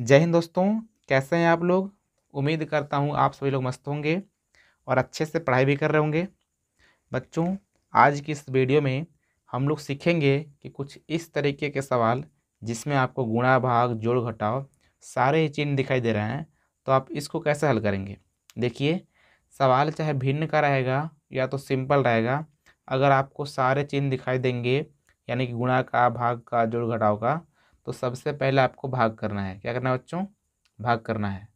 जय हिंद दोस्तों कैसे हैं आप लोग उम्मीद करता हूँ आप सभी लोग मस्त होंगे और अच्छे से पढ़ाई भी कर रहे होंगे बच्चों आज की इस वीडियो में हम लोग सीखेंगे कि कुछ इस तरीके के सवाल जिसमें आपको गुणा भाग जोड़ घटाव सारे चिन्ह दिखाई दे रहे हैं तो आप इसको कैसे हल करेंगे देखिए सवाल चाहे भिन्न का रहेगा या तो सिंपल रहेगा अगर आपको सारे चिन्ह दिखाई देंगे यानी कि गुणा का भाग का जोड़ घटाव का तो सबसे पहले आपको भाग करना है क्या करना है बच्चों भाग करना है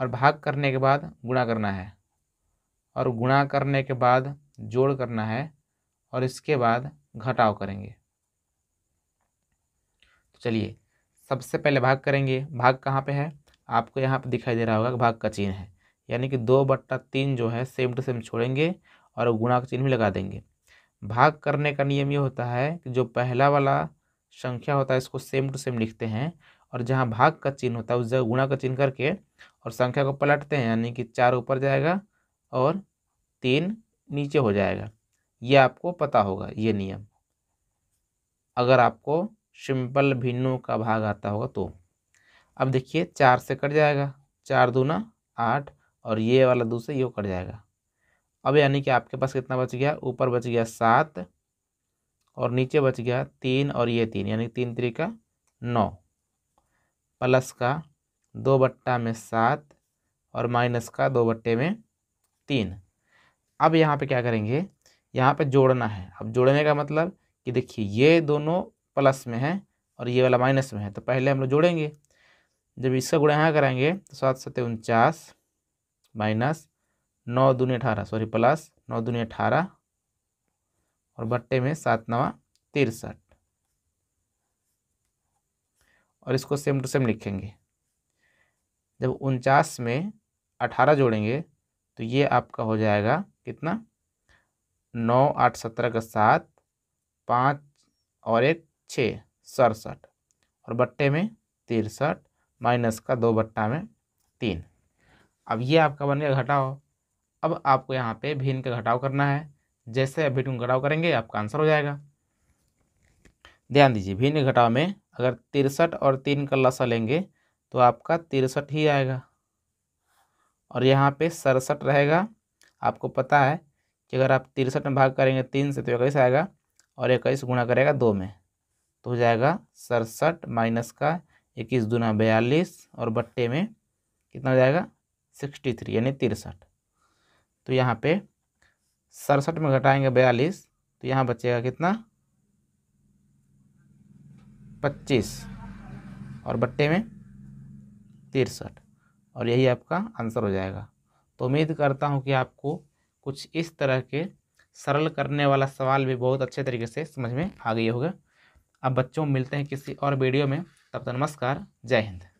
और भाग करने के बाद गुणा करना है और गुणा करने के बाद जोड़ करना है और इसके बाद घटाव करेंगे तो चलिए सबसे पहले भाग करेंगे भाग कहाँ पे है आपको यहाँ पे दिखाई दे रहा होगा भाग का चिन्ह है यानी कि दो बट्टा तीन जो है सेम टू सेम छोड़ेंगे और गुणा का चिन्ह भी लगा देंगे भाग करने का नियम ये होता है कि जो पहला वाला संख्या होता है इसको सेम टू सेम लिखते हैं और जहाँ भाग का चिन्ह होता है उस जगह गुणा का चिन्ह करके और संख्या को पलटते हैं यानी कि चार ऊपर जाएगा और तीन नीचे हो जाएगा ये आपको पता होगा ये नियम अगर आपको सिंपल भिन्नों का भाग आता होगा तो अब देखिए चार से कट जाएगा चार दूना आठ और ये वाला दो से ये कट जाएगा अब यानी कि आपके पास कितना बच गया ऊपर बच गया सात और नीचे बच गया तीन और ये तीन यानी तीन त्रिका नौ प्लस का दो बट्टा में सात और माइनस का दो बट्टे में तीन अब यहाँ पे क्या करेंगे यहाँ पे जोड़ना है अब जोड़ने का मतलब कि देखिए ये दोनों प्लस में है और ये वाला माइनस में है तो पहले हम लोग जोड़ेंगे जब इसका गुणा यहाँ कराएंगे तो सात सत्य उनचास माइनस नौ दूनी अठारह सॉरी प्लस नौ दूनी अठारह और बट्टे में सात नवा तिरसठ और इसको सेम टू सेम लिखेंगे जब उनचास में अठारह जोड़ेंगे तो ये आपका हो जाएगा कितना नौ आठ सत्रह का सात पाँच और एक छः सड़सठ और बट्टे में तिरसठ माइनस का दो बट्टा में तीन अब ये आपका बन गया घटाओ अब आपको यहाँ पे भिन्न का घटाव करना है जैसे भिन्न घटाव करेंगे आपका आंसर हो जाएगा ध्यान दीजिए भिन्न घटाव में अगर तिरसठ और तीन का लसा लेंगे तो आपका तिरसठ ही आएगा और यहाँ पे सड़सठ रहेगा आपको पता है कि अगर आप तिरसठ में भाग करेंगे तीन से तो इक्कीस आएगा और इक्कीस गुणा करेगा दो में तो हो जाएगा सड़सठ माइनस का इक्कीस दुना बयालीस और बट्टे में कितना हो जाएगा सिक्सटी थ्री यानी तिरसठ तो यहाँ पे सड़सठ में घटाएंगे बयालीस तो यहाँ बचेगा कितना पच्चीस और बट्टे में तिरसठ और यही आपका आंसर हो जाएगा तो उम्मीद करता हूँ कि आपको कुछ इस तरह के सरल करने वाला सवाल भी बहुत अच्छे तरीके से समझ में आ गई होगा अब बच्चों मिलते हैं किसी और वीडियो में तब तक नमस्कार जय हिंद